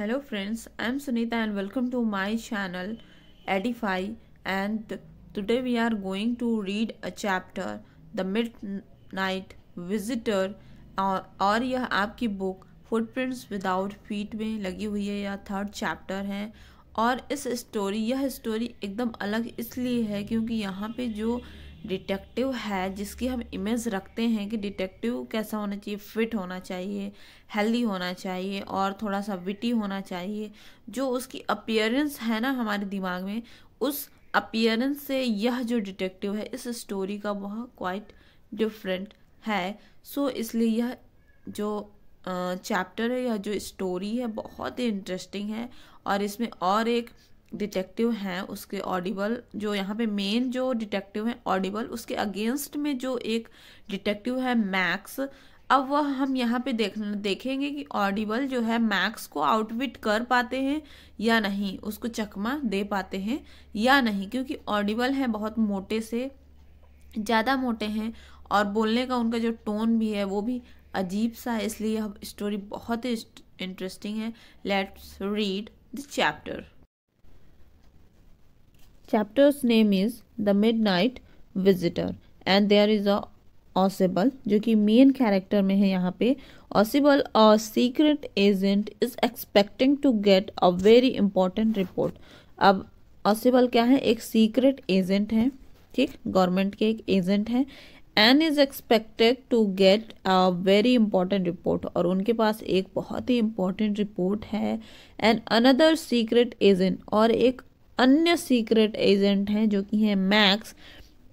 Hello friends I am Sunita and welcome to my channel edify and today we are going to read a chapter the midnight visitor और यह आपकी book footprints without feet में लगी हुई है या third chapter है और इस स्टोरी यह स्टोरी एकदम अलग इसलिए है क्योंकि यहाँ पे जो डिटेक्टिव है जिसकी हम इमेज रखते हैं कि डिटेक्टिव कैसा होना चाहिए फिट होना चाहिए हेल्दी होना चाहिए और थोड़ा सा विटी होना चाहिए जो उसकी अपियरेंस है ना हमारे दिमाग में उस अपियरेंस से यह जो डिटेक्टिव है इस स्टोरी का वह क्वाइट डिफरेंट है सो इसलिए यह जो चैप्टर है या जो स्टोरी है बहुत ही इंटरेस्टिंग है और इसमें और एक डिटेक्टिव हैं उसके ऑडिबल जो यहाँ पे मेन जो डिटेक्टिव हैं ऑडिबल उसके अगेंस्ट में जो एक डिटेक्टिव है मैक्स अब वह हम यहाँ पे देख देखेंगे कि ऑडिबल जो है मैक्स को आउटविट कर पाते हैं या नहीं उसको चकमा दे पाते हैं या नहीं क्योंकि ऑडिबल है बहुत मोटे से ज़्यादा मोटे हैं और बोलने का उनका जो टोन भी है वो भी अजीब सा है इसलिए यह स्टोरी बहुत ही इंटरेस्टिंग है let's read the chapter chapter's name is the midnight visitor and there is a Ausable जो कि मेन कैरेक्टर में है यहाँ पे Ausable a secret agent is expecting to get a very important report अब Ausable क्या है एक सीक्रेट एजेंट है ठीक गवर्नमेंट के एक एजेंट है an is expected to get a very important report और उनके पास एक बहुत ही इंपॉर्टेंट रिपोर्ट है एंड अनदर सीक्रेट एजेंट और एक अन्य सीक्रेट एजेंट हैं जो कि हैं Max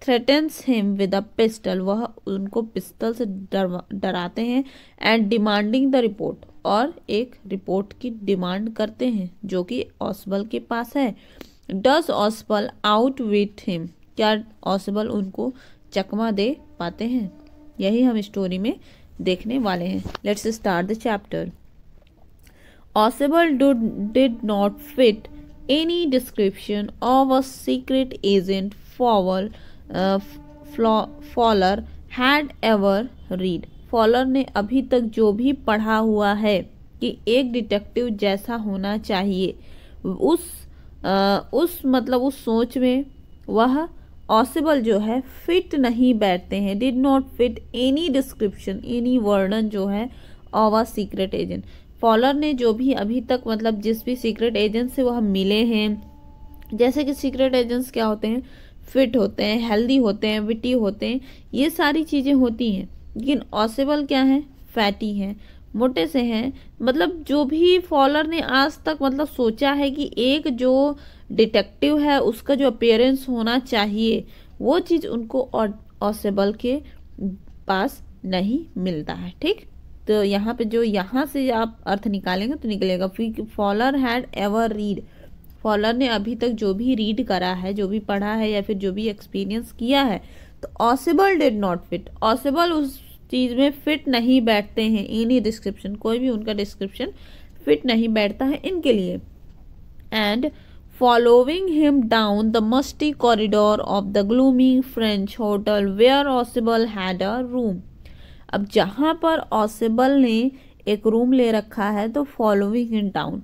threatens him with a pistol वह उनको पिस्टल से डराते हैं एंड डिमांडिंग द रिपोर्ट और एक रिपोर्ट की डिमांड करते हैं जो कि ऑसबल के पास है does Ausable out with him क्या ऑसबल उनको चकमा दे पाते हैं यही हम स्टोरी में देखने वाले हैं let's start the chapter Ausable did not fit any description of a secret agent Fowler, uh, Fowler had ever read. Fowler ने अभी तक जो भी पढ़ा हुआ है कि एक डिटेक्टिव जैसा होना चाहिए उस आ, uh, उस मतलब उस सोच में वह ऑसिबल जो है फिट नहीं बैठते हैं did not fit any description any वर्णन जो है of a secret agent Fowler ने जो भी अभी तक मतलब जिस भी सीक्रेट एजेंट से वह मिले हैं जैसे कि सीक्रेट एजेंट्स क्या होते हैं फिट होते हैं हेल्दी होते हैं विटी होते हैं ये सारी चीज़ें होती हैं लेकिन ऑसेबल क्या है फैटी हैं मोटे से हैं मतलब जो भी फॉलर ने आज तक मतलब सोचा है कि एक जो डिटेक्टिव है उसका जो अपेयरेंस होना चाहिए वो चीज़ उनको ऑसेबल के पास नहीं मिलता है ठीक तो यहाँ पे जो यहाँ से आप अर्थ निकालेंगे तो निकलेगा फिर Fowler had ever read Fowler ने अभी तक जो भी रीड करा है जो भी पढ़ा है या फिर जो भी एक्सपीरियंस किया है तो Ausable did not fit Ausable उस चीज़ में फिट नहीं बैठते हैं एनी डिस्क्रिप्शन कोई भी उनका डिस्क्रिप्शन फिट नहीं बैठता है इनके लिए and following him down the musty corridor of the gloomy French hotel where Ausable had a room अब जहाँ पर ऑसिबल ने एक रूम ले रखा है तो फॉलोइंग इन टाउन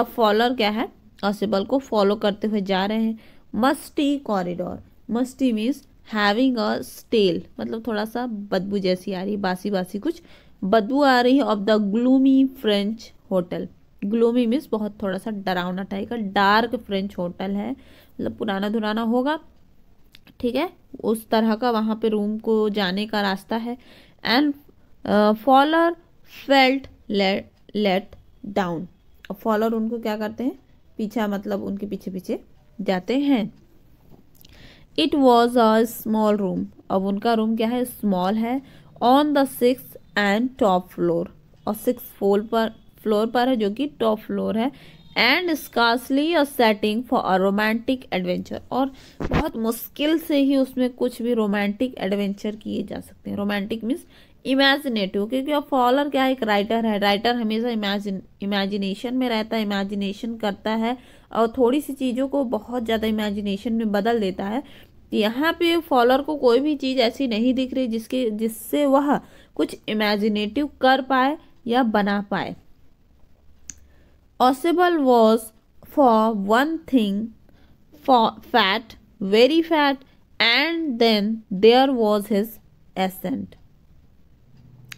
अब फॉलोअर क्या है ऑसिबल को फॉलो करते हुए जा रहे हैं musty corridor musty means having a stale मतलब थोड़ा सा बदबू जैसी आ रही बासी बासी कुछ बदबू आ रही है of the gloomy French hotel gloomy means बहुत थोड़ा सा डरावना टाइप का डार्क फ्रेंच होटल है मतलब पुराना धुराना होगा ठीक है उस तरह का वहाँ पे रूम को जाने का रास्ता है and uh, Fowler felt let down अब फॉलर उनको क्या करते हैं पीछा मतलब उनके पीछे पीछे जाते हैं it was a small room अब उनका रूम क्या है स्मॉल है on the six and top floor और सिक्स फोर पर फ्लोर पर है जो कि टॉप फ्लोर है and scarcely a setting for a romantic adventure और बहुत मुश्किल से ही उसमें कुछ भी रोमांटिक एडवेंचर किए जा सकते हैं रोमांटिक मीन्स इमेजिनेटिव क्योंकि अब फॉलर क्या एक राइटर है राइटर हमेशा इमेजिन इमेजिनेशन में रहता है इमेजिनेशन करता है और थोड़ी सी चीज़ों को बहुत ज़्यादा इमेजिनेशन में बदल देता है यहाँ पे फॉलर को कोई भी चीज़ ऐसी नहीं दिख रही जिसके जिससे वह कुछ इमेजिनेटिव कर पाए या बना पाए possible was, for one thing, for fat, very fat, and then there was his ascent.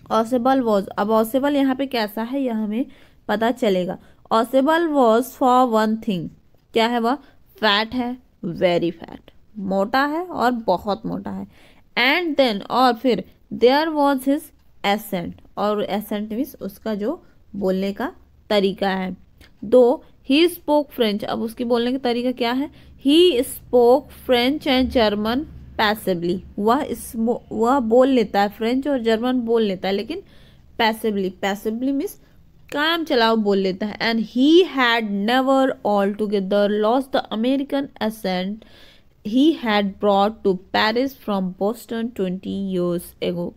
possible was. ab possible yahan pe kaisa hai ye hame pata chalega Osable was for one thing. क्या है वह fat है very fat मोटा है और बहुत मोटा है एंड देन और फिर देयर वॉज हिज एसेंट और एसेंट मीन्स उसका जो बोलने का तरीका है दो ही स्पोक फ्रेंच अब उसकी बोलने का तरीका क्या है he spoke French and German passively वह वह बोल लेता है फ्रेंच और जर्मन बोल लेता है लेकिन पैसिवली पैसिवली मीन्स काम चलाओ बोल लेता है and he had never all together lost the American accent he had brought to Paris from Boston twenty years ago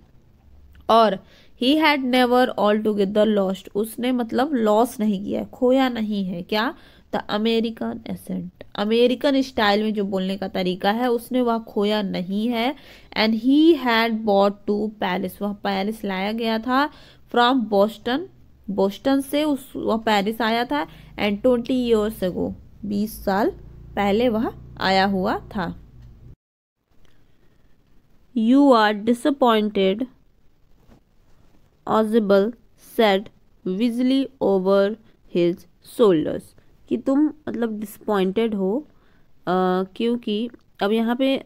और he had never all together lost उसने मतलब लॉस नहीं किया खोया नहीं है क्या the American accent American style में जो बोलने का तरीका है उसने वह खोया नहीं है and he had brought to Paris वह पैरिस लाया गया था फ्रॉम बॉस्टन बोस्टन से उस वह पैरिस आया था एंड ट्वेंटी ईयर्स एगो बीस साल पहले वह आया हुआ था you are disappointed Ausable said wheezily over his shoulders कि तुम मतलब डिसपॉइंटेड हो क्योंकि अब यहाँ पे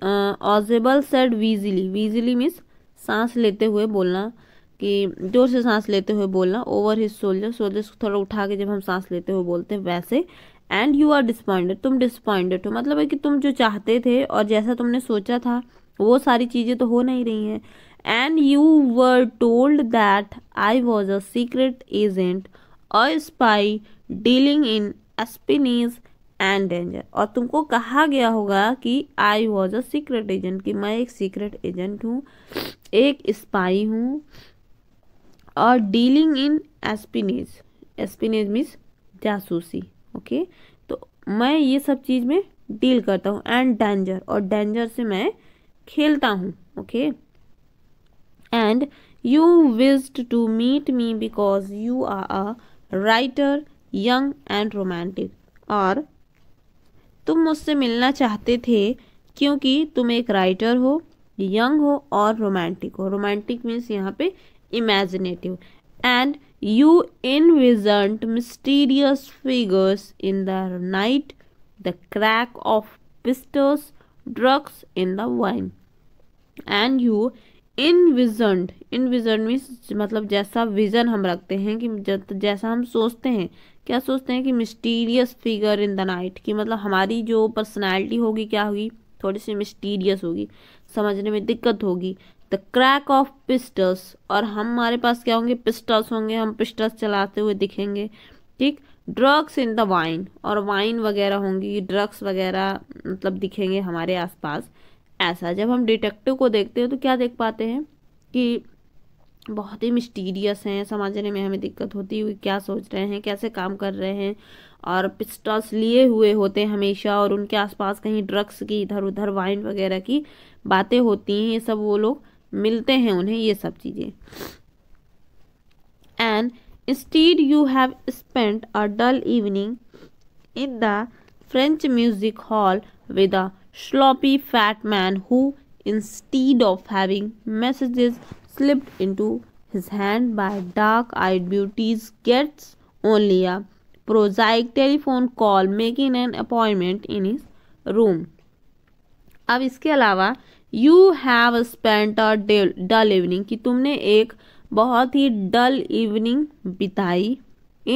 ऑजिबल सेड विजली विजली मीन्स सांस लेते हुए बोलना कि जोर से सांस लेते हुए बोलना ओवर हिज शोल्डर शोल्डर्स को थोड़ा उठा के जब हम सांस लेते हुए बोलते हैं वैसे एंड यू आर डिसपॉइंटेड तुम डिसपॉइंटेड हो मतलब है कि तुम जो चाहते थे और जैसा तुमने सोचा था वो सारी चीज़ें तो हो नहीं रही हैं and you were told that I was a secret agent a spy dealing in espionage and danger और तुमको कहा गया होगा कि I was a secret agent कि मैं एक सीक्रेट एजेंट हूँ एक स्पाई हूँ और dealing in espionage espionage means जासूसी ओके तो मैं ये सब चीज़ में डील करता हूँ एंड डेंजर और डेंजर से मैं खेलता हूँ okay okay? and you wished to meet me because you are a writer, young and romantic. और तुम मुझसे मिलना चाहते थे क्योंकि तुम एक राइटर हो यंग हो और रोमांटिक हो रोमांटिक मीन्स यहाँ पे imaginative and you envisioned mysterious figures in the night the crack of pistols drugs in the wine and you envision envision means मतलब जैसा विजन हम रखते हैं कि जैसा हम सोचते हैं क्या सोचते हैं कि mysterious figure in the night कि मतलब हमारी जो पर्सनैलिटी होगी क्या होगी थोड़ी सी मिस्टीरियस होगी समझने में दिक्कत होगी द क्रैक ऑफ पिस्टल्स और हमारे पास क्या होंगे पिस्टल्स होंगे हम पिस्टल्स चलाते हुए दिखेंगे ठीक ड्रग्स इन द वाइन और वाइन वगैरह होंगी ड्रग्स वगैरह मतलब दिखेंगे हमारे आसपास ऐसा जब हम डिटेक्टिव को देखते हैं तो क्या देख पाते हैं कि बहुत ही मिस्टीरियस हैं समझने में हमें दिक्कत होती हुई क्या सोच रहे हैं कैसे काम कर रहे हैं और पिस्टल्स लिए हुए होते हैं हमेशा और उनके आसपास कहीं ड्रग्स की इधर उधर वाइन वगैरह की बातें होती हैं ये सब वो लोग मिलते हैं उन्हें ये सब चीज़ें and instead you have spent a dull evening in the French music hall with a sloppy fat man who, instead of having messages slipped into his hand by dark eyed beauties, gets only a prosaic telephone call making an appointment in his room अब इसके अलावा you have spent a dull evening कि तुमने एक बहुत ही dull evening बिताई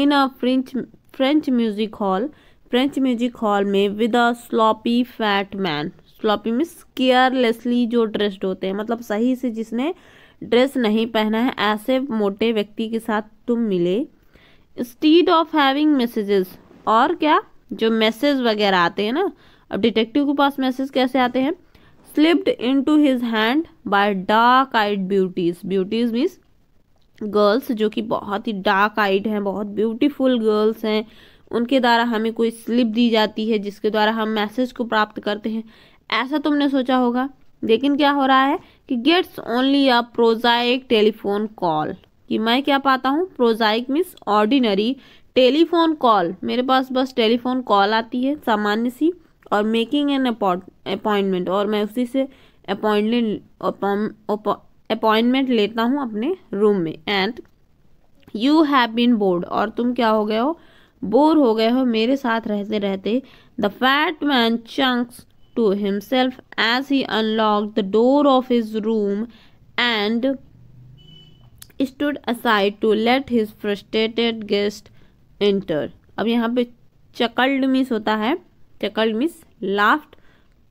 in a French French music hall French music hall में with a sloppy fat man sloppy means carelessly जो ड्रेस्ड होते हैं मतलब सही से जिसने ड्रेस नहीं पहना है ऐसे मोटे व्यक्ति के साथ तुम मिले स्टीड ऑफ हैविंग मैसेजेस और क्या जो मैसेज वगैरह आते हैं ना अब डिटेक्टिव के पास मैसेज कैसे आते हैं slipped into his hand by dark eyed beauties beauties means girls जो कि बहुत ही डार्क आइड हैं बहुत ब्यूटीफुल गर्ल्स हैं उनके द्वारा हमें कोई स्लिप दी जाती है जिसके द्वारा हम मैसेज को प्राप्त करते हैं ऐसा तुमने सोचा होगा लेकिन क्या हो रहा है कि gets only a prosaic telephone call कि मैं क्या पाता हूँ prosaic means ordinary telephone call मेरे पास बस टेलीफोन कॉल आती है सामान्य सी और मेकिंग एन अपॉइंटमेंट और मैं उसी से अपॉइंटमेंट अपॉइंटमेंट लेता हूँ अपने रूम में and you have been bored और तुम क्या हो गए हो बोर हो गए हो मेरे साथ रहते रहते the fat man chuckles to himself as he unlocked the door of his room and stood aside to let his frustrated guest enter अब यहाँ पे चकल्ड मिस होता है चकल्ड मिस लाफ्ट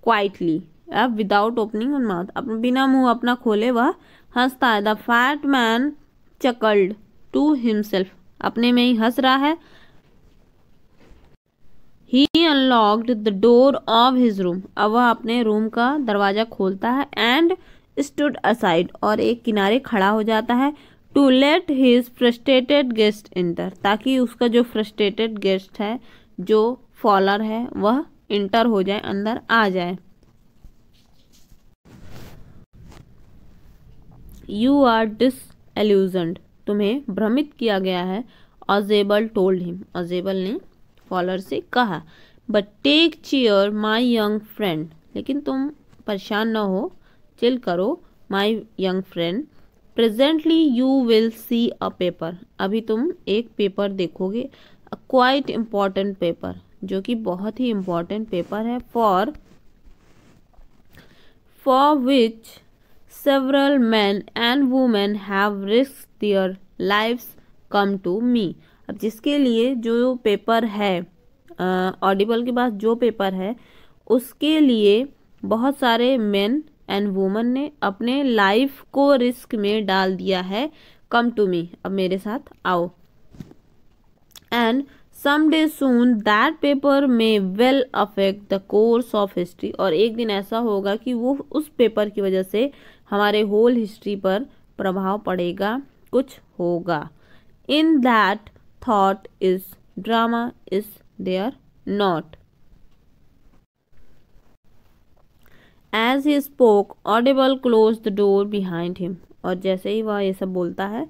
क्वाइटली अब विदाउट ओपनिंग ऑन माउथ अब बिना मुंह अपना खोले वह हंसता है the fat man chuckled to himself अपने में ही हंस रहा है he unlocked the door of his room अब वह अपने रूम का दरवाज़ा खोलता है एंड स्टूड असाइड और एक किनारे खड़ा हो जाता है to let his frustrated guest enter ताकि उसका जो फ्रस्ट्रेटेड गेस्ट है जो फॉलर है वह इंटर हो जाए अंदर आ जाए यू आर डिस एल्यूजनड तुम्हें भ्रमित किया गया है अजेबल टोल्ड हिम अजेबल ने फॉलोअर से कहा but take chair my young friend लेकिन तुम परेशान ना हो चिल करो my young friend presently you will see a paper अभी तुम एक पेपर देखोगे क्वाइट इम्पॉर्टेंट पेपर जो कि बहुत ही इम्पॉर्टेंट पेपर है for for which several man and women have risk their life come to me अब जिसके लिए जो पेपर है ऑडिबल के पास जो पेपर है उसके लिए बहुत सारे मेन एंड वुमन ने अपने लाइफ को रिस्क में डाल दिया है कम टू मी अब मेरे साथ आओ and some day soon that paper में will affect the course of history और एक दिन ऐसा होगा कि वो उस पेपर की वजह से हमारे होल हिस्ट्री पर प्रभाव पड़ेगा कुछ होगा in that thought is drama is there not as he spoke Ausable close the door behind him और जैसे ही वह ये सब बोलता है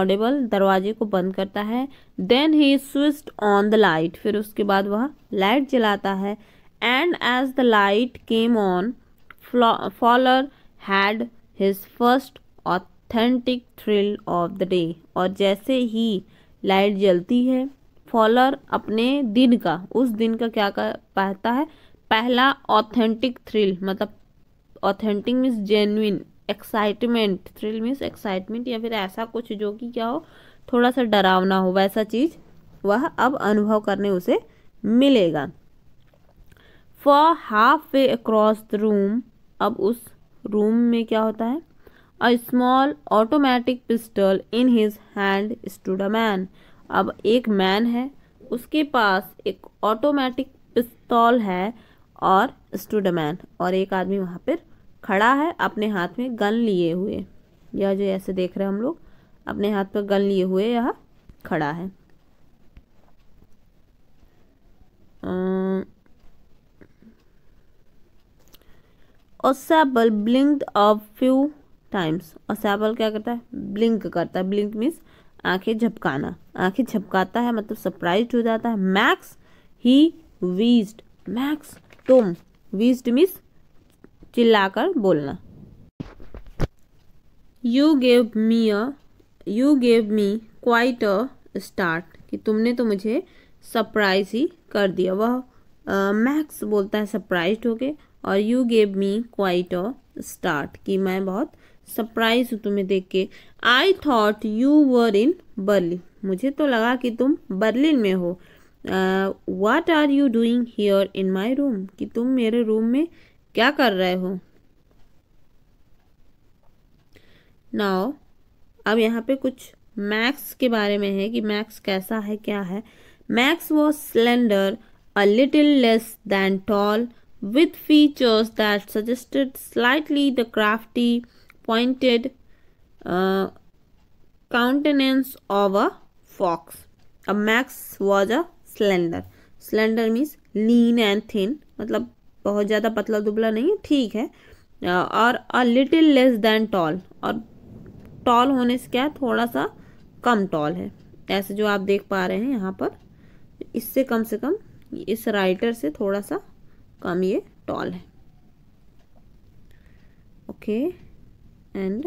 ऑडिबल दरवाजे को बंद करता है then he switched on the light फिर उसके बाद वह लाइट जलाता है and as the light came on Fowler had his first authentic thrill of the day और जैसे ही लाइट जलती है फॉलर अपने दिन का उस दिन का क्या कर पाता है पहला ऑथेंटिक थ्रिल मतलब authentic means genuine excitement thrill means excitement या फिर ऐसा कुछ जो कि क्या हो थोड़ा सा डरावना हो वैसा चीज वह अब अनुभव करने उसे मिलेगा for halfway across the room अब उस रूम में क्या होता है a small automatic pistol in his hand stood a man अब एक मैन है उसके पास एक ऑटोमेटिक पिस्तौल है और स्टूड अ मैन और एक आदमी वहाँ पर खड़ा है अपने हाथ में गन लिए हुए यह जो ऐसे देख रहे हैं हम लोग अपने हाथ पर गन लिए हुए यह खड़ा है Osable blinked off few times और सैबल क्या करता है ब्लिंक करता है ब्लिंक मीन्स आंखें झपकाना आंखें झपकाता है मतलब सरप्राइज हो जाता है मैक्स ही वीज्ड मैक्स तुम वीज्ड मीन्स चिल्लाकर बोलना you gave me a you gave me quite a start कि तुमने तो मुझे सरप्राइज ही कर दिया वह मैक्स बोलता है सरप्राइज होके और you gave me quite a start कि मैं बहुत सरप्राइज हूँ तुम्हें देख के I thought you were in Berlin मुझे तो लगा कि तुम बर्लिन में हो what are you doing here in my room कि तुम मेरे रूम में क्या कर रहे हो नाउ अब यहाँ पे कुछ मैक्स के बारे में है कि मैक्स कैसा है क्या है Max was slender a little less than tall with features that suggested slightly the crafty pointed uh, countenance of a fox. A max was a slender. Slender means lean and thin. मतलब बहुत ज़्यादा पतला दुबला नहीं है ठीक है uh, और a little less than tall और टॉल होने से क्या थोड़ा सा कम टॉल है ऐसे जो आप देख पा रहे हैं यहाँ पर इससे कम से कम इस राइटर से थोड़ा सा कम ये टॉल है ओके okay. एंड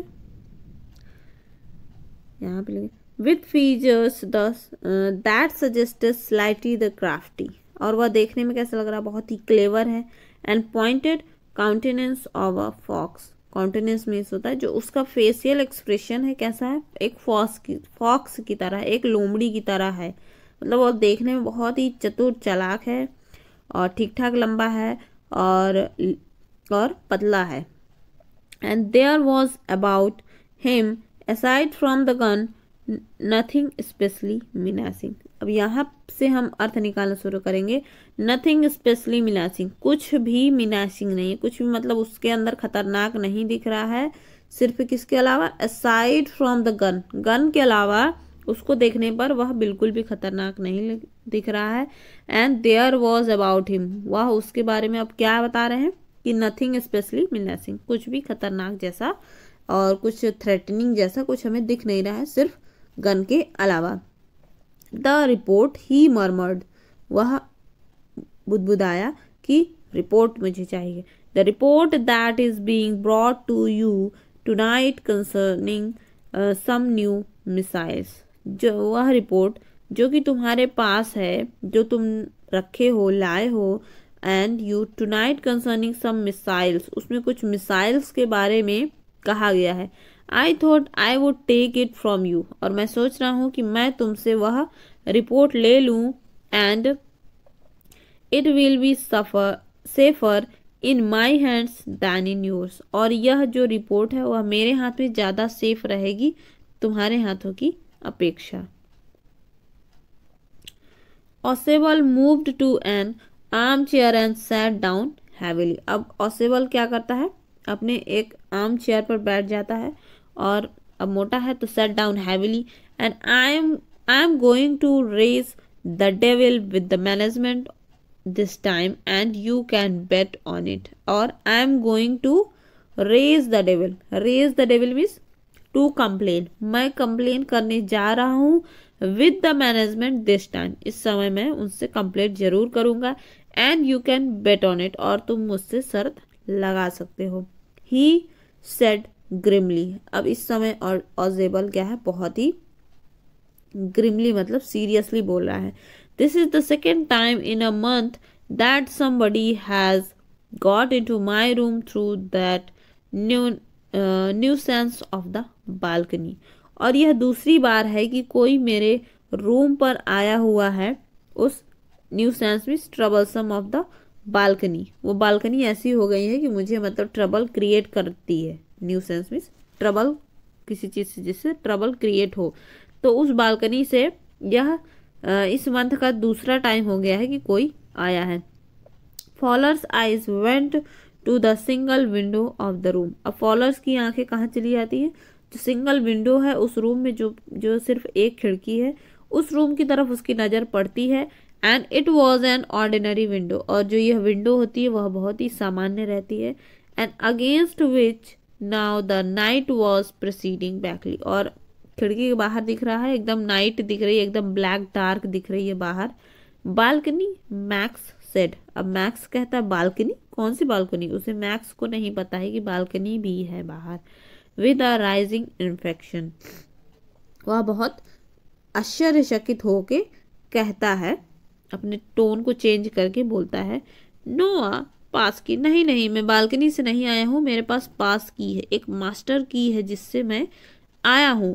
यहाँ पे with features that suggest slightly the crafty और वह देखने में कैसा लग रहा है बहुत ही क्लेवर है and pointed countenance of a fox countenance means होता है जो उसका फेसियल एक्सप्रेशन है कैसा है एक फॉक्स की फॉक्स की तरह एक लोमड़ी की तरह है मतलब वो देखने में बहुत ही चतुर चलाक है और ठीक ठाक लंबा है और और पतला है and there was about him aside from the gun nothing especially menacing अब यहाँ से हम अर्थ निकालना शुरू करेंगे नथिंग स्पेशली मिनासिंग कुछ भी मिनासिंग नहीं है कुछ भी मतलब उसके अंदर खतरनाक नहीं दिख रहा है सिर्फ किसके अलावा aside from the gun gun के अलावा उसको देखने पर वह बिल्कुल भी खतरनाक नहीं दिख रहा है and there was about him वह उसके बारे में अब क्या बता रहे हैं कि नथिंग स्पेशली मिनसिंग कुछ भी खतरनाक जैसा और कुछ थ्रेटनिंग जैसा कुछ हमें दिख नहीं रहा है सिर्फ गन के अलावा द रिपोर्ट ही मर्मर्ड वह बुदबुदाया कि रिपोर्ट मुझे चाहिए the report that is being brought to you tonight concerning some new missiles जो वह रिपोर्ट जो कि तुम्हारे पास है जो तुम रखे हो लाए हो and you tonight concerning some missiles उसमें कुछ मिसाइल्स के बारे में कहा गया है I thought I would take it from you और मैं सोच रहा हूँ कि मैं तुमसे वह रिपोर्ट ले लूँ and it will be safer safer in my hands than in yours और यह जो रिपोर्ट है वह मेरे हाथ में ज़्यादा सेफ रहेगी तुम्हारे हाथों की अपेक्षा Ausable moved to an arm chair and sat down heavily अब ऑसेबल क्या करता है अपने एक आर्म चेयर पर बैठ जाता है और अब मोटा है तो sat down heavily and I am I am going to raise the devil with the management this time and you can bet on it और I am going to raise the devil raise the devil means to complain मैं complain करने जा रहा हूँ with the management this time इस समय मैं उनसे कंप्लेंट जरूर करूँगा and you can bet on it और तुम मुझसे शर्त लगा सकते हो ही सेड ग्रिमली अब इस समय और ऑजेबल क्या है बहुत ही ग्रिमली मतलब सीरियसली बोल रहा है this is the second time in a month that somebody has got into my room through that new nuisance of the balcony और यह दूसरी बार है कि कोई मेरे रूम पर आया हुआ है उस nuisance means troublesome of the balcony वो बालकनी ऐसी हो गई है कि मुझे मतलब ट्रबल क्रिएट करती है न्यूसेंस मीन्स ट्रबल किसी चीज़ से जिससे ट्रबल क्रिएट हो तो उस बालकनी से यह इस मंथ का दूसरा टाइम हो गया है कि कोई आया है Fowler's eyes went to the single window of the room अब फॉलर्स की आंखें कहाँ चली जाती हैं जो सिंगल विंडो है उस रूम में जो जो सिर्फ एक खिड़की है उस रूम की तरफ उसकी नज़र पड़ती है and it was an ordinary window और जो यह विंडो होती है वह बहुत ही सामान्य रहती है and against which now the night was proceeding blackly और खिड़की के बाहर दिख रहा है एकदम नाइट दिख रही है एकदम ब्लैक डार्क दिख रही है बाहर बालकनी मैक्स सेड अब मैक्स कहता है बालकनी कौन सी बालकनी उसे मैक्स को नहीं पता है कि बालकनी भी है बाहर विद अ राइजिंग इन्फेक्शन वह बहुत आश्चर्यचकित होके कहता है अपने टोन को चेंज करके बोलता है नोआ पास की नहीं नहीं मैं बालकनी से नहीं आया हूँ मेरे पास पास की है एक मास्टर की है जिससे मैं आया हूँ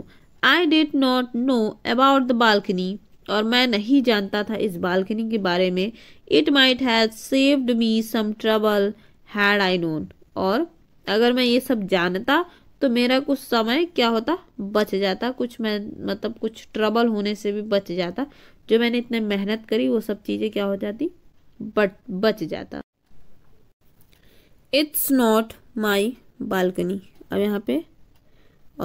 I did not know about the balcony और मैं नहीं जानता था इस बालकनी के बारे में it might have saved me some trouble had I known और अगर मैं ये सब जानता तो मेरा कुछ समय क्या होता बच जाता कुछ मैं मतलब कुछ ट्रबल होने से भी बच जाता जो मैंने इतने मेहनत करी वो सब चीज़ें क्या हो जाती बट बच जाता इट्स नॉट माई बालकनी अब यहाँ पे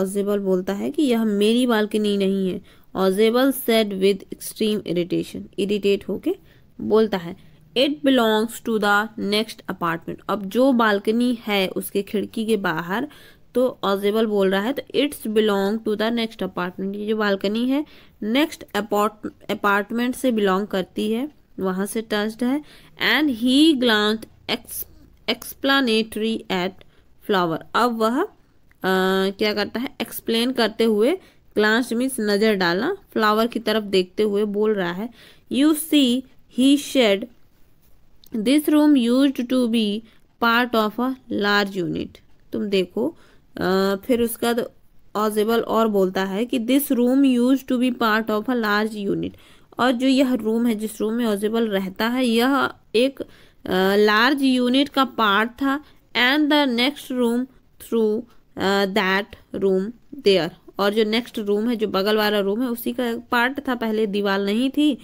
ऑजेबल बोलता है कि यह मेरी बालकनी नहीं है Ausable said with extreme irritation irritate होके बोलता है it belongs to the next apartment अब जो बालकनी है उसके खिड़की के बाहर तो ऑजेबल बोल रहा है तो it's belong to the next apartment ये जो बालकनी है नेक्स्ट अपार्टमेंट से बिलोंग करती है वहां से टस्ड है and he glance explanatory at Fowler अब वह आ, क्या करता है एक्सप्लेन करते हुए ग्लांस मीन्स नज़र डाला फ्लावर की तरफ देखते हुए बोल रहा है you see he said this room used to be part of a large unit तुम देखो फिर उसका ऑजेबल तो और बोलता है कि this room used to be part of a large unit और जो यह रूम है जिस रूम में ऑजेबल रहता है यह एक लार्ज यूनिट का पार्ट था and the next room through that room there और जो नेक्स्ट रूम है जो बगल वाला रूम है उसी का पार्ट था पहले दीवार नहीं थी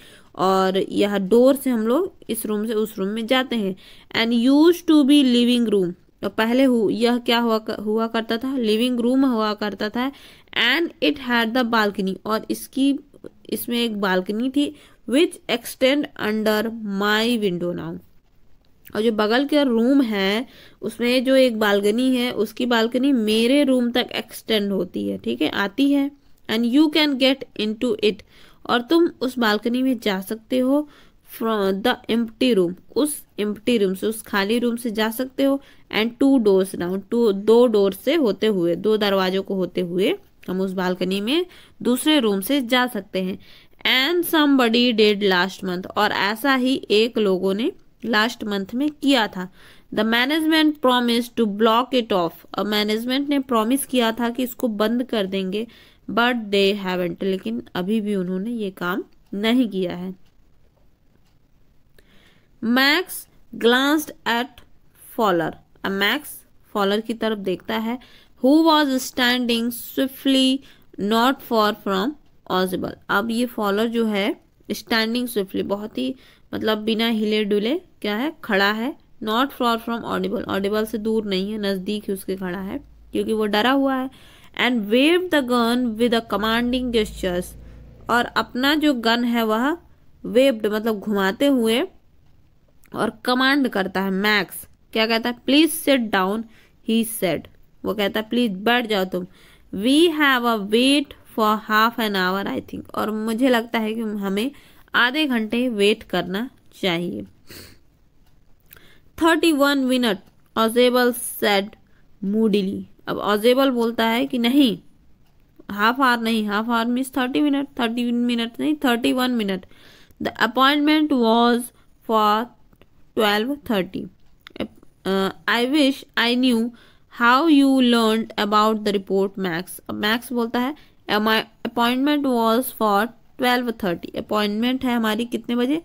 और यह डोर से हम लोग इस रूम से उस रूम में जाते हैं and used to be living room तो पहले हु, यह क्या हुआ हुआ करता था लिविंग रूम हुआ करता था and it had the balcony और इसकी इसमें एक बालकनी थी which extend under my window now और जो बगल का रूम है उसमें जो एक बालकनी है उसकी बालकनी मेरे रूम तक एक्सटेंड होती है ठीक है आती है and you can get into it और तुम उस बालकनी में जा सकते हो फ्रॉम द एम्प्टी रूम उस एम्प्टी रूम से उस खाली रूम से जा सकते हो and two doors down two दो डोर से होते हुए दो दरवाजों को होते हुए हम उस बालकनी में दूसरे रूम से जा सकते हैं and somebody did last month और ऐसा ही एक लोगों ने लास्ट मंथ में किया था the management promise to block it off management ने प्रोमिस किया था कि इसको बंद कर देंगे बट दे हैवेंट लेकिन अभी भी उन्होंने ये काम नहीं किया है मैक्स ग्लांस्ड एट फॉलर अब मैक्स फॉलर की तरफ देखता है who was standing swiftly not far from Ausable अब ये फॉलर जो है स्टैंडिंग स्विफ्टली बहुत ही मतलब बिना हिले डुले क्या है खड़ा है not far from Ausable Ausable से दूर नहीं है नज़दीक ही उसके खड़ा है क्योंकि वो डरा हुआ है and wave the gun with a commanding gestures और अपना जो गन है वह वेव्ड मतलब घुमाते हुए और कमांड करता है मैक्स क्या कहता है please sit down he said वो कहता है प्लीज बैठ जाओ तुम we have a wait for half an hour I think और मुझे लगता है कि हमें आधे घंटे वेट करना चाहिए thirty one minute Ausable said moodily अब ऑजेबल बोलता है कि नहीं हाफ आवर नहीं half hour means thirty minute thirty minute नहीं thirty one minute the appointment was for twelve thirty I wish I knew how you learn about the report Max अब Max बोलता है appointment was for twelve thirty appointment है हमारी कितने बजे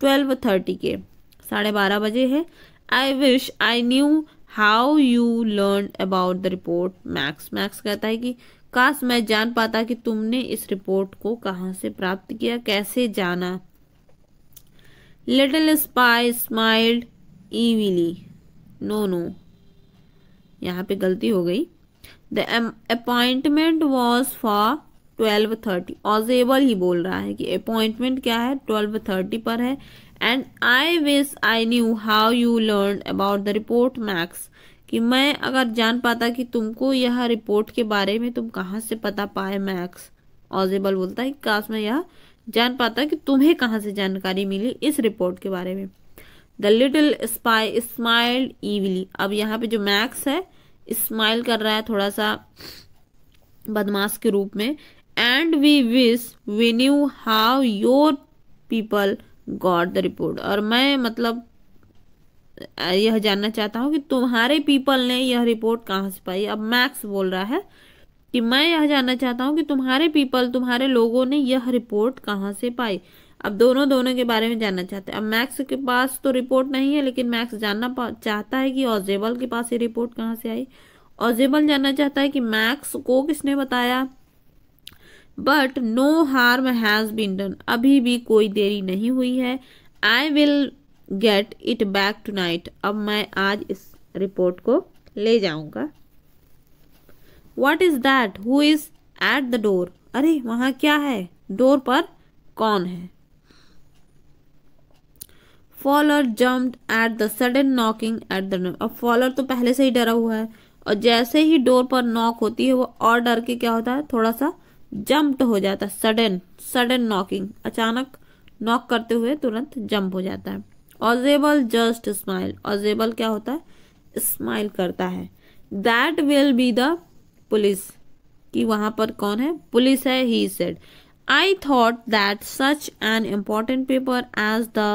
twelve thirty के साढ़े बारह बजे है I wish I knew how you learn about the report Max Max कहता है कि काश मैं जान पाता कि तुमने इस रिपोर्ट को कहाँ से प्राप्त किया कैसे जाना little spy smiled evilly no no यहाँ पे गलती हो गई the appointment was for twelve thirty Ausable ही बोल रहा है कि अपॉइंटमेंट क्या है ट्वेल्व थर्टी पर है and I wish I knew how you learn about the report Max कि मैं अगर जान पाता कि तुमको यह रिपोर्ट के बारे में तुम कहाँ से पता पाए मैक्स ऑजेबल बोलता है कि काश मैं यह जान पाता कि तुम्हें कहाँ से जानकारी मिली इस रिपोर्ट के बारे में the little spy smiled evilly अब यहाँ पे जो मैक्स है स्माइल कर रहा है थोड़ा सा बदमाश के रूप में and we wish we knew how your people got the report और मैं मतलब यह जानना चाहता हूँ कि तुम्हारे पीपल ने यह रिपोर्ट कहां से पाई अब मैक्स बोल रहा है कि मैं यह जानना चाहता हूँ कि तुम्हारे पीपल तुम्हारे लोगों ने यह रिपोर्ट कहाँ से पाई अब दोनों दोनों के बारे में जानना चाहते हैं अब मैक्स के पास तो रिपोर्ट नहीं है लेकिन मैक्स जानना चाहता है कि ऑजेबल के पास ये रिपोर्ट कहाँ से आई ऑजेबल जानना चाहता है कि मैक्स को किसने बताया but no harm has been done अभी भी कोई देरी नहीं हुई है I will get it back tonight अब मैं आज इस रिपोर्ट को ले जाऊंगा what is that who is at the door अरे वहां क्या है डोर पर कौन है Fowler jumped at the sudden knocking at the अब फॉलर तो पहले से ही डरा हुआ है और जैसे ही डोर पर नॉक होती है वो और डर के क्या होता है थोड़ा सा जम्प्ट हो जाता है सडन सडन नॉकिंग अचानक नॉक करते हुए तुरंत जंप हो जाता है ऑजेबल जस्ट स्माइल ऑजेबल क्या होता है स्माइल करता है that will be the police कि वहां पर कौन है पुलिस है he said I thought that such an important paper as the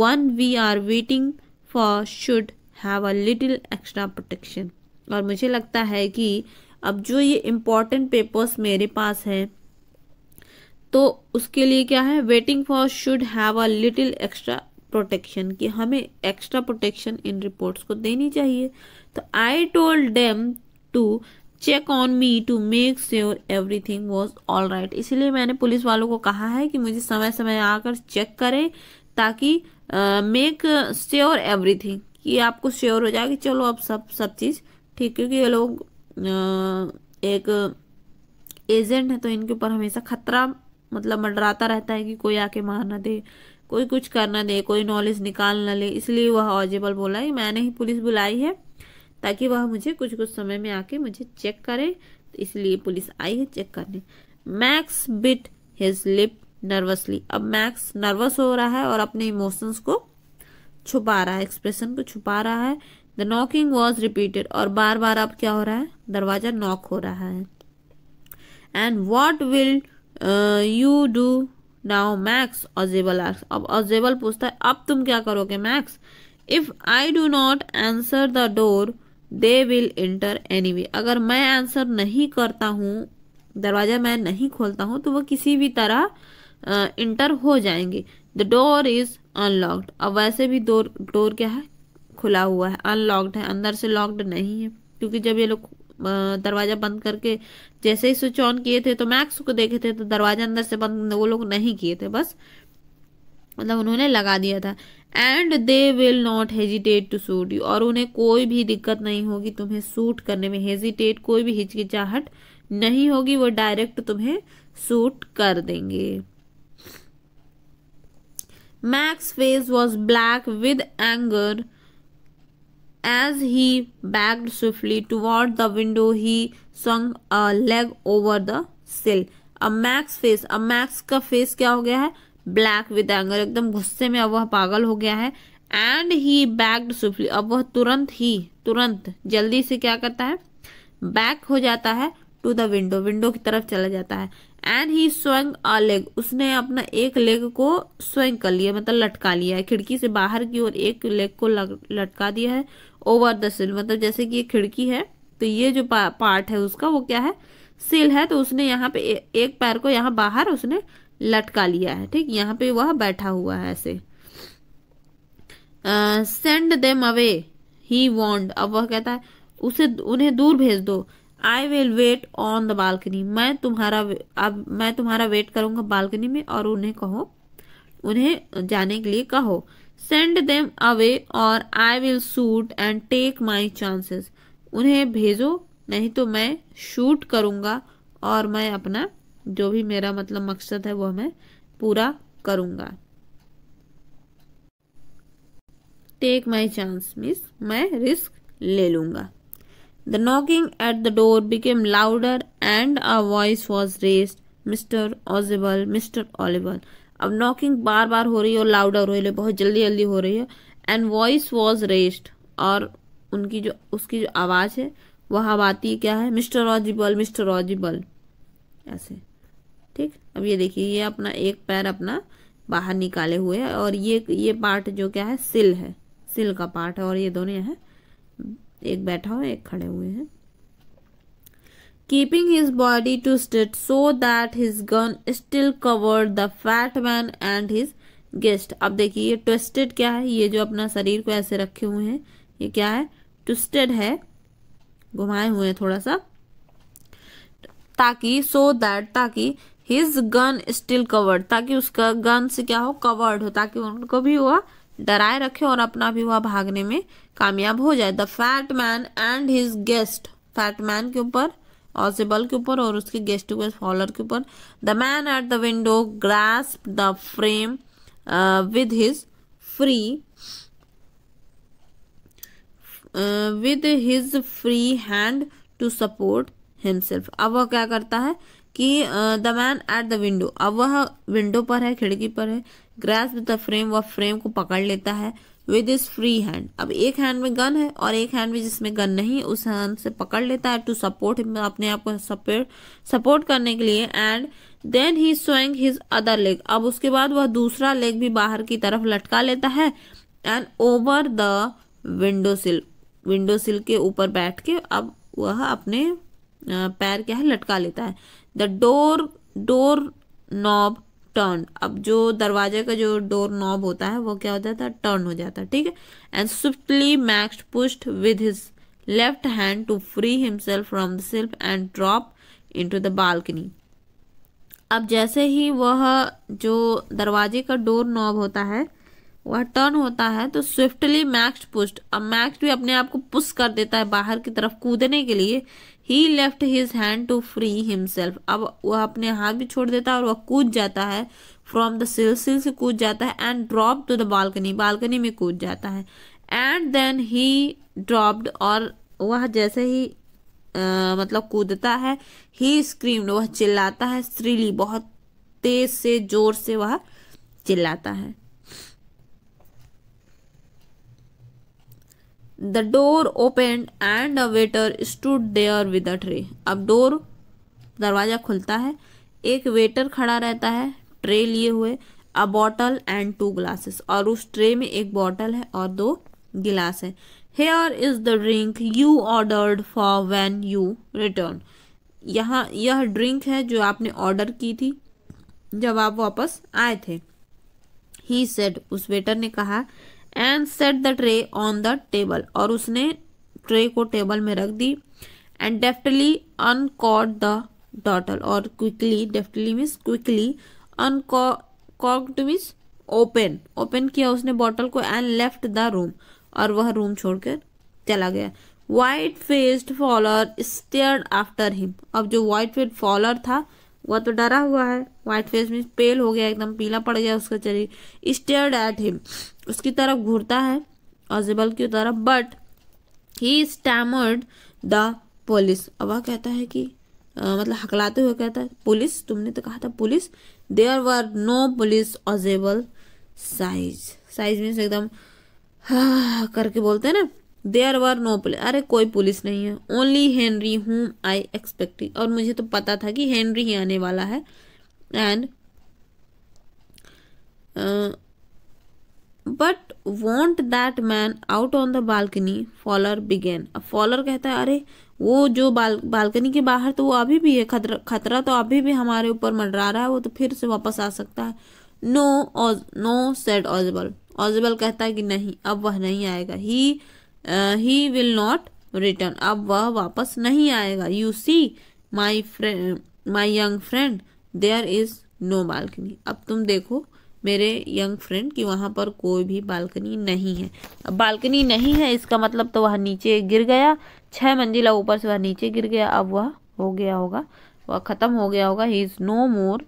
one we are waiting for should have a little extra protection और मुझे लगता है कि अब जो ये इम्पॉर्टेंट पेपर्स मेरे पास हैं तो उसके लिए क्या है waiting for should have a little extra protection कि हमें एक्स्ट्रा प्रोटेक्शन इन रिपोर्ट्स को देनी चाहिए तो I told them to check on me to make sure everything was all right इसलिए मैंने पुलिस वालों को कहा है कि मुझे समय समय आकर चेक करें ताकि मेक श्योर एवरीथिंग कि आपको श्योर हो जाए कि चलो अब सब सब चीज़ ठीक क्योंकि ये लोग uh, एक एजेंट है तो इनके ऊपर हमेशा खतरा मतलब मंडराता रहता है कि कोई आके मार ना दे कोई कुछ करना दे कोई नॉलेज निकाल ना ले इसलिए वह ऑजेबल बोला है मैंने ही पुलिस बुलाई है ताकि वह मुझे कुछ कुछ समय में आके मुझे चेक करे तो इसलिए पुलिस आई है चेक करने Max bit his lip nervously अब मैक्स नर्वस हो रहा है और अपने इमोशंस को छुपा रहा है एक्सप्रेशन को छुपा रहा है द नॉकिंग वॉज रिपीटेड और बार बार अब क्या हो रहा है दरवाजा नॉक हो रहा है and what will you do now Max Ausable अब ऑजेबल पूछता है अब तुम क्या करोगे Max if I do not answer the door they will enter anyway अगर मैं आंसर नहीं करता हूँ दरवाज़ा मैं नहीं खोलता हूँ तो वो किसी भी तरह इंटर हो जाएंगे द डोर इज़ अनलॉक्ड अब वैसे भी डोर डोर क्या है खुला हुआ है अनलॉक्ड है अंदर से लॉक्ड नहीं है क्योंकि जब ये लोग दरवाज़ा बंद करके जैसे ही स्विच ऑन किए थे तो मैक्स को देखे थे तो दरवाज़ा अंदर से बंद वो लोग नहीं किए थे बस मतलब उन्होंने लगा दिया था and they will not hesitate to shoot you और उन्हें कोई भी दिक्कत नहीं होगी तुम्हें सूट करने में हेजिटेट कोई भी हिचकिचाहट नहीं होगी वो डायरेक्ट तुम्हें सूट कर देंगे Max face was black with anger as he backed swiftly toward the window he swung leg over the sill अब मैक्स फेस अब मैक्स का फेस क्या हो गया है ब्लैक विद एंगर एकदम गुस्से में अब वह पागल हो गया है एंड ही बैग्ड स्विफ्टली अब वह तुरंत ही तुरंत जल्दी से क्या करता है बैक हो जाता है टू द विंडो विंडो की तरफ चला जाता है एंड ही स्वयंग अ लेग उसने अपना एक लेग को स्वयं कर लिया मतलब लटका लिया है खिड़की से बाहर की ओर एक लेग को लटका दिया है ओवर द सिल मतलब जैसे कि ये खिड़की है तो ये जो पा, पार्ट है उसका वो क्या है सिल है तो उसने यहाँ पे ए, एक पैर को यहाँ बाहर उसने लटका लिया है ठीक यहाँ पे वह बैठा हुआ है ऐसे send them away he warned अब वह कहता है उसे उन्हें दूर भेज दो I will wait on the balcony मैं तुम्हारा अब मैं तुम्हारा वेट करूंगा बालकनी में और उन्हें कहो उन्हें जाने के लिए कहो सेंड देम अवे और I will shoot and take my chances उन्हें भेजो नहीं तो मैं शूट करूंगा और मैं अपना जो भी मेरा मतलब मकसद है वो मैं पूरा करूंगा टेक माई चांस मीन्स मैं रिस्क ले लूंगा the knocking at the door became louder and a voice was raised Mister Ausable Mister Ausable अब नॉकिंग बार बार हो रही है और लाउडर हो रही है मतलब बहुत जल्दी जल्दी हो रही है एंड वॉइस वॉज रेस्ड और उनकी जो उसकी जो आवाज़ है वह आवाती क्या है मिस्टर ऑजिबल मिस्टर ऑजिबल ऐसे ठीक अब ये देखिए ये अपना एक पैर अपना बाहर निकाले हुए है और ये ये पार्ट जो क्या है सिल है सिल का पार्ट है और ये दोनों यहाँ एक बैठा हुआ एक खड़े हुए हैं his body twisted so that his gun still covered the fat man and his guest अब देखिए ये ट्विस्टेड क्या है ये जो अपना शरीर को ऐसे रखे हुए हैं ये क्या है ट्विस्टेड है घुमाए हुए हैं थोड़ा सा ताकि सो so दैट ताकि हिज गन स्टिल कवर्ड ताकि उसका गन से क्या हो कवर्ड हो ताकि उनको भी वह डराए रखे और अपना भी वह भागने में कामयाब हो जाए the fat man and his guest fat man के ऊपर ऑसिबल के ऊपर और उसके गेस्ट के फॉलर के ऊपर the man at the window grasp the frame with his free with his free hand to support himself अब वह क्या करता है कि the man at the window अब वह विंडो पर है खिड़की पर है ग्रैस्प द फ्रेम वह फ्रेम को पकड़ लेता है विद इज फ्री हैंड अब एक हैंड में गन है और एक हैंड में जिसमें गन नहीं उस हैंड से पकड़ लेता है टू सपोर्ट अपने आप को सपोर्ट सपोर्ट करने के लिए एंड देन ही स्वयं हिज अदर लेग अब उसके बाद वह दूसरा लेग भी बाहर की तरफ लटका लेता है and over the window sill window sill के ऊपर बैठ के अब वह अपने पैर क्या है लटका लेता है the door door knob turn अब जो दरवाजे का जो डोर नॉब होता है वो क्या हो जाता है टर्न हो जाता है ठीक है and swiftly Max pushed with his left hand to free himself from the self and drop into the balcony अब जैसे ही वह जो दरवाजे का डोर नॉब होता है वह टर्न होता है तो स्विफ्टली मैक्स पुस्ट अब मैक्स भी अपने आप को पुश कर देता है बाहर की तरफ कूदने के लिए ही left his hand to free himself अब वह अपने हाथ भी छोड़ देता है और वह कूद जाता है फ्रॉम द सिल से कूद जाता है and drop to the balcony balcony में कूद जाता है एंड देन ही ड्रॉप्ड और वह जैसे ही आ, मतलब कूदता है ही स्क्रीम वह चिल्लाता है स्त्रीली बहुत तेज से जोर से वह चिल्लाता है the door open and a waiter stood there with a tray अब डोर दरवाज़ा खुलता है एक वेटर खड़ा रहता है ट्रे लिए हुए a bottle and two glasses और उस ट्रे में एक बॉटल है और दो गिलास है here is the drink you ordered for when you return यहाँ यह ड्रिंक है जो आपने ऑर्डर की थी जब आप वापस आए थे ही सेड उस वेटर ने कहा and set the tray on the table और उसने ट्रे को टेबल में रख दी and deftly uncorked the bottle और quickly deftly means quickly uncorked means open open किया उसने बॉटल को एंड लेफ्ट द रूम और वह रूम छोड़कर चला गया white faced Fowler stared after him अब जो व्हाइट फेस्ड फॉलर था वह तो डरा हुआ है वाइट फेस में पेल हो गया एकदम पीला पड़ गया उसका चरी स्टेयर एट हिम उसकी तरफ घूरता है ऑजिबल की तरफ but he stammered the police अब वह कहता है कि आ, मतलब हकलाते हुए कहता है पुलिस तुमने तो कहा था police there were no police Ausable sighs sighs means एकदम हाँ, हाँ, हाँ, करके बोलते हैं ना देयर वर नो पुलिस अरे कोई पुलिस नहीं है only Henry whom I expecting और मुझे तो पता था कि हेनरी ही आने वाला है and but won't that man out on the balcony Fowler began अब फॉलर कहता है अरे वो जो बाल बालकनी के बाहर तो वो अभी भी है खतरा खतरा तो अभी भी हमारे ऊपर मंडरा रहा है वो तो फिर से वापस आ सकता है no no said Ausable Ausable कहता है कि नहीं अब वह नहीं आएगा he he will not return अब वह वापस नहीं आएगा you see my friend my young friend there is no balcony अब तुम देखो मेरे यंग फ्रेंड कि वहाँ पर कोई भी बालकनी नहीं है अब बालकनी नहीं है इसका मतलब तो वह नीचे गिर गया छः मंजिला ऊपर से वह नीचे गिर गया अब वह हो गया होगा वह ख़त्म हो गया होगा he is no more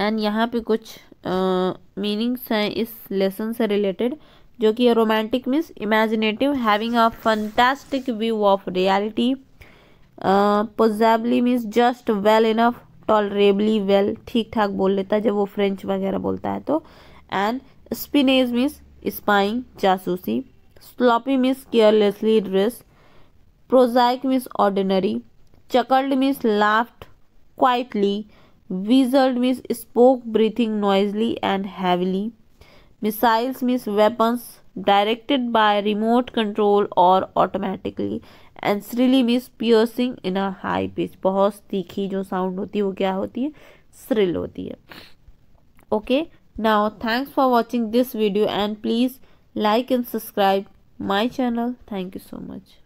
and यहाँ पे कुछ मीनिंग्स uh, हैं इस लेसन से रिलेटेड जो कि romantic means imaginative having a fantastic view of reality passably means just well enough tolerably well ठीक ठाक बोल लेता है जब वो फ्रेंच वगैरह बोलता है तो एंड स्पिनेज मीन्स स्पाइंग जासूसी sloppy means carelessly dressed prosaic means ordinary chuckled means laughed quietly wheezed means spoke breathing noisily and heavily missiles miss weapons directed by remote control और automatically and shrilly means piercing in a high pitch बहुत तीखी जो sound होती है वो क्या होती है स्रिल होती है okay now thanks for watching this video and please like and subscribe my channel thank you so much